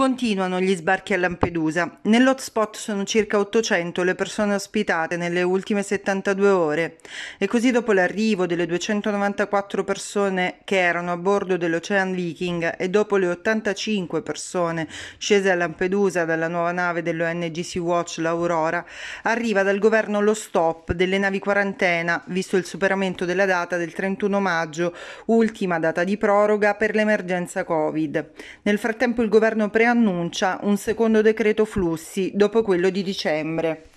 Continuano gli sbarchi a Lampedusa. Nell'hotspot sono circa 800 le persone ospitate nelle ultime 72 ore e così dopo l'arrivo delle 294 persone che erano a bordo dell'Ocean Viking e dopo le 85 persone scese a Lampedusa dalla nuova nave dell'ONG Sea Watch l'Aurora, arriva dal governo lo stop delle navi quarantena, visto il superamento della data del 31 maggio, ultima data di proroga per l'emergenza Covid. Nel frattempo il governo preannuncia annuncia un secondo decreto flussi dopo quello di dicembre.